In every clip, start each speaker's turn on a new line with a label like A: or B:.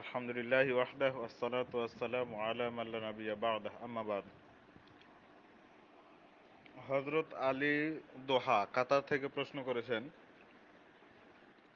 A: আলহামদুলিল্লাহ ওয়াহদাহ আসসালাত আসসালাম আলাম আল্লাহ নবী আবাদাহ আমাবাদ হজরত আলী দোহা কাতার থেকে প্রশ্ন করেছেন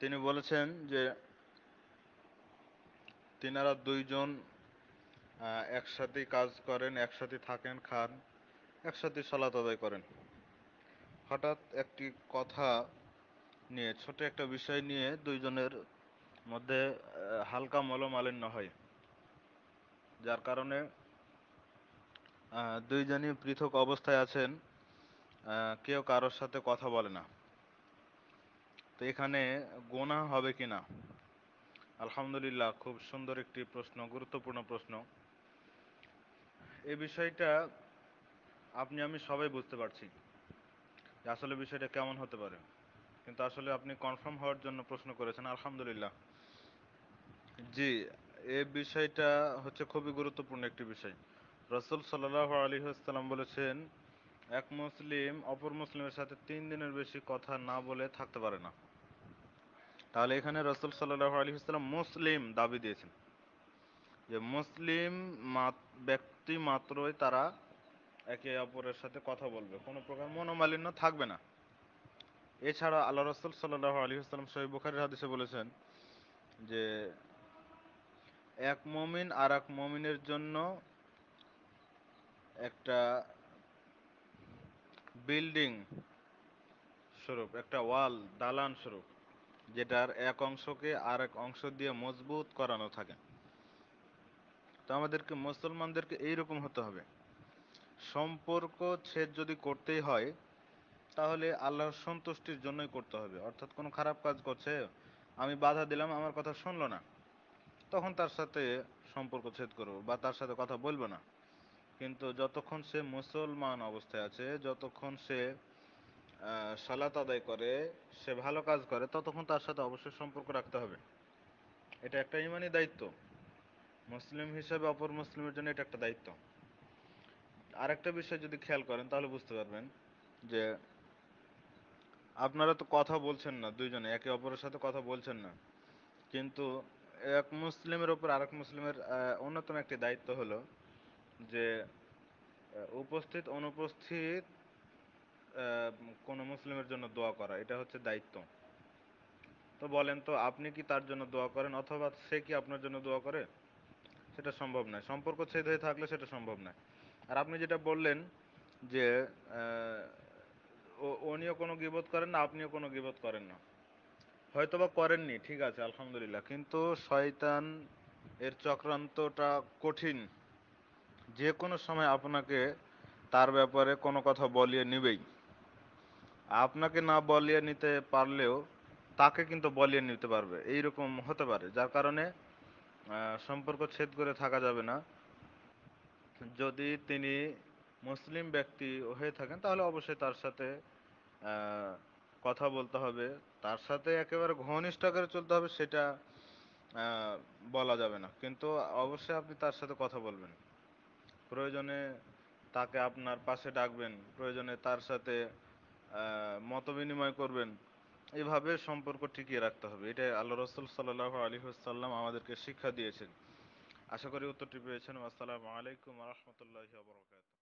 A: তিনি বলেছেন যে তিনারা দুইজন একসাথে কাজ করেন একসাথে থাকেন খান একসাথে সালাত আদায় করেন হঠাৎ একটি কথা নিয়ে ছোট একটা বিষয় নিয়ে দুইজনের মধ্যে হালকা মলমালিন্য হয় যার কারণে দুইজনই পৃথক অবস্থায় আছেন কেউ কারোর সাথে কথা বলে না তো এখানে গোনা হবে কি না আলহামদুলিল্লাহ খুব সুন্দর একটি প্রশ্ন গুরুত্বপূর্ণ প্রশ্ন এই বিষয়টা আপনি আমি সবাই বুঝতে পারছি আসলে বিষয়টা কেমন হতে পারে কিন্তু আসলে আপনি কনফার্ম হওয়ার জন্য প্রশ্ন করেছেন আলহামদুলিল্লাহ জি এ বিষয়টা হচ্ছে খুবই গুরুত্বপূর্ণ একটি বিষয় রসুল সাল্লাহ আলী আসসালাম বলেছেন এক মুসলিম অপর মুসলিমের সাথে তিন দিনের বেশি কথা না বলে থাকতে পারে না তাহলে এখানে রসুল সাল্লাহ আলী আসসালাম মুসলিম দাবি দিয়েছেন যে মুসলিম ব্যক্তি মাত্রই তারা একে অপরের সাথে কথা বলবে কোনো প্রকার মনোমালিন্য থাকবে না এছাড়া আল্লাহ রসুল সাল্লাহ আলী আসসালাম সহি বুখারির হাদিসে বলেছেন যে এক মমিন আর এক মমিনের জন্য একটা বিল্ডিং স্বরূপ একটা ওয়াল দালান স্বরূপ যেটার এক অংশকে আর এক অংশ দিয়ে মজবুত করানো থাকে তো আমাদেরকে মুসলমানদেরকে এইরকম হতে হবে সম্পর্ক ছেদ যদি করতেই হয় তাহলে আল্লাহর সন্তুষ্টির জন্যই করতে হবে অর্থাৎ কোনো খারাপ কাজ করছে আমি বাধা দিলাম আমার কথা শুনলো না তখন তার সাথে সম্পর্ক ছেদ করব বা তার সাথে কথা বলবো না কিন্তু যতক্ষণ সে মুসলমান অবস্থায় আছে যতক্ষণ সে সালাত আদায় করে সে ভালো কাজ করে ততক্ষণ তার সাথে অবশ্যই সম্পর্ক রাখতে হবে এটা একটা ইমানি দায়িত্ব মুসলিম হিসেবে অপর মুসলিমের জন্য এটা একটা দায়িত্ব আরেকটা বিষয় যদি খেয়াল করেন তাহলে বুঝতে পারবেন যে আপনারা তো কথা বলছেন না দুইজনে একে অপরের সাথে কথা বলছেন না কিন্তু এক মুসলিমের উপর আরেক মুসলিমের অন্যতম একটি দায়িত্ব হলো যে উপস্থিত অনুপস্থিত কোন মুসলিমের জন্য দোয়া করা এটা হচ্ছে দায়িত্ব তো বলেন তো আপনি কি তার জন্য দোয়া করেন অথবা সে কি আপনার জন্য দোয়া করে সেটা সম্ভব নয় সম্পর্ক ছেদ হয়ে থাকলে সেটা সম্ভব নয় আর আপনি যেটা বললেন যে উনিও কোনো গিবত করেন না আপনিও কোনো গিবত করেন না হয়তোবা করেননি ঠিক আছে আলহামদুলিল্লাহ কিন্তু শয়তান এর চক্রান্তটা কঠিন যে কোনো সময় আপনাকে তার ব্যাপারে কোনো কথা বলিয়ে নেবেই আপনাকে না বলিয়ে নিতে পারলেও তাকে কিন্তু বলিয়ে নিতে পারবে এইরকম হতে পারে যার কারণে সম্পর্ক ছেদ করে থাকা যাবে না যদি তিনি মুসলিম ব্যক্তি হয়ে থাকেন তাহলে অবশ্যই তার সাথে কথা বলতে হবে তার সাথে একেবারে ঘনিষ্ঠ আকারে চলতে হবে সেটা বলা যাবে না কিন্তু অবশ্যই আপনি তার সাথে কথা বলবেন প্রয়োজনে তাকে আপনার পাশে ডাকবেন প্রয়োজনে তার সাথে মত বিনিময় করবেন এভাবে সম্পর্ক টিকিয়ে রাখতে হবে এটাই আল্লাহ রসুল সাল্লাহ আলী সাল্লাম আমাদেরকে শিক্ষা দিয়েছেন আশা করি উত্তরটি পেয়েছেন আসসালামু আলাইকুম রহমতুল্লাহ বরকাত